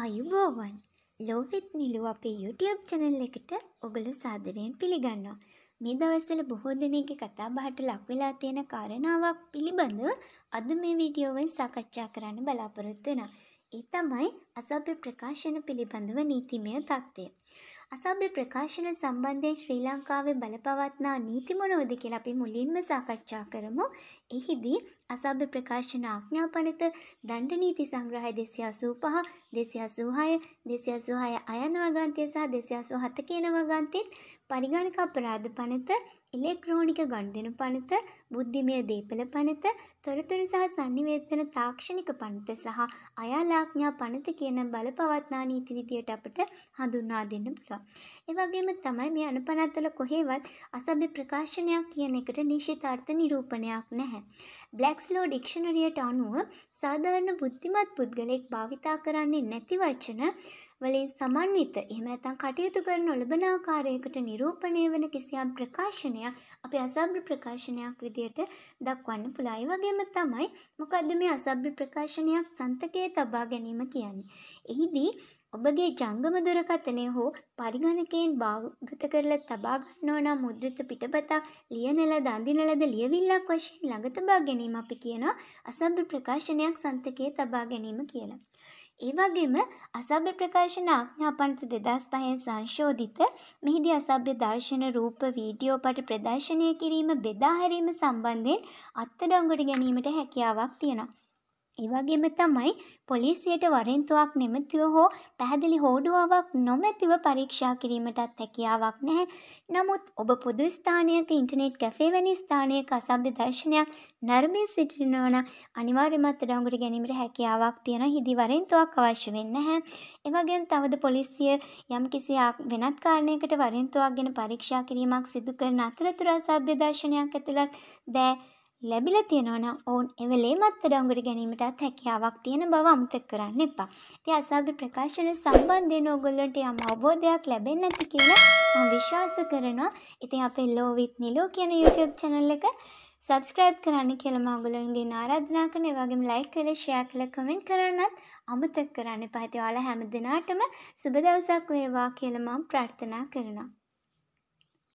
ආයුබෝවන් ලෝවෙත් නිලුව අපේ YouTube channel එකට ඔගොලු සාදරයෙන් පිළිගන්නවා. මේ දවස්වල බොහෝ දෙනෙක්ගේ කතා බහට ලක් වෙලා තියෙන කාරණාවක් පිළිබඳව අද මේ වීඩියෝවෙන් සාකච්ඡා කරන්න බලාපොරොත්තු වෙනවා. ඒ තමයි අසභ්‍ය ප්‍රකාශන පිළිබඳව නීතිමය தත්ත්වය. අසභ්‍ය ප්‍රකාශන සම්බන්ධයෙන් ශ්‍රී ලංකාවේ බලපවත්නා නීති මොනවද කියලා අපි මුලින්ම සාකච්ඡා කරමු. එහිදී අසභ්‍ය ප්‍රකාශන ආඥා පනත දණ්ඩ නීති සංග්‍රහය 285, 286, 286 අයන වගන්තිය සහ 287 කියන වගන්තිත් පරිගණක අපරාධ පනත ඉලෙක්ට්‍රෝනික ගණුදෙනු පනත, බුද්ධිමය දේපල පනත, තොරතුරු සහ sannivedana තාක්ෂණික පනත සහ අයාලාඥා පනත කියන බලපවත්නා නීති විදියට අපිට හඳුන්වා දෙන්න පුළුවන්. ඒ වගේම තමයි මේ අනුපනත්වල කොහෙවත් අසභ්‍ය ප්‍රකාශනයක් කියන එකට නිශ්චිත අර්ථ නිරූපණයක් නැහැ. බ්ලැක්ස් ලෝ ඩික්ෂනරියට අනුව සාධාරණ බුද්ධිමත් පුද්ගලෙක් භාවිතා කරන්නේ නැති වචන වලින් සමන්විත එහෙම නැත්නම් කටයුතු කරන නොලබන ආකාරයකට නිරූපණය වෙන කිසියම් ප්‍රකාශනයක් අපි අසභ්‍ය ප්‍රකාශනයක් විදියට දක්වන්න පුළුවන්. වගේම තමයි මොකද්ද මේ අසභ්‍ය ප්‍රකාශනයක් සන්තකයේ තබා ගැනීම කියන්නේ. එහිදී ඔබගේ ජංගම දුරකථනය හෝ පරිගණකයෙන් භාගත කරලා තබා ගන්නෝ නම් මුද්‍රිත පිටපතක් ලියනලද අඳිනලද ලියවිල්ලක් වශයෙන් ළඟ තබා ගැනීම අපි කියනවා අසභ්‍ය ප්‍රකාශනයක් සන්තකයේ තබා ගැනීම කියලා. ඒ වගේම අසභ්‍ය ප්‍රකාශන ආඥා පන්සි 2005න් සංශෝධිත මෙහිදී අසභ්‍ය දර්ශන රූප වීඩියෝ පට ප්‍රදර්ශනය කිරීම බෙදා හැරීම සම්බන්ධයෙන් අත්අඩංගුවට ගැනීමට හැකියාවක් තියෙනවා. එවගේම තමයි පොලිසියට වරෙන්තුවක් නැමැතිව හෝ පැහැදිලි හෝඩුවාවක් නොමැතිව පරීක්ෂා කිරීමටත් හැකියාවක් නැහැ. නමුත් ඔබ පොදු ස්ථානයක ඉන්ටර්නෙට් කැෆේ වැනි ස්ථානයක අසභ්‍ය දර්ශනයක් නරඹී සිටිනවන අනිවාර්යමත් අඩංගුවට ගැනීමට හැකියාවක් තියෙන හිදි වරෙන්තුවක් අවශ්‍ය වෙන්නේ නැහැ. එවගේම තවද පොලිසිය යම් කිසි වෙනත් කාරණයකට වරෙන්තුවක් ගැන පරීක්ෂා කිරීමක් සිදු කරන අතරතුර අසභ්‍ය දර්ශනයක් ඇතුළත් දෑ ලැබිලා තියෙනවා නම් ඔවුන් එවලේ මත්තඩවුඟට ගැනීමටත් හැකියාවක් තියෙන බව අමතක කරන්න එපා. ඉතින් අසාභි ප්‍රකාශන සම්බන්ධයෙන් ඕගොල්ලන්ට යම් අවබෝධයක් ලැබෙන්නේ නැති කියලා මම විශ්වාස කරනවා. ඉතින් අපේ ලෝවිත් නිලෝ කියන YouTube channel එක subscribe කරන්න කියලා මම ඔයගොල්ලන්ගෙන් ආරාධනා කරනවා. ඒ වගේම like කරලා share කරලා comment කරන්නත් අමතක කරන්න එපා. ඉතින් ඔයාලා හැම දිනාටම සුබ දවසක් වේවා කියලා මම ප්‍රාර්ථනා කරනවා.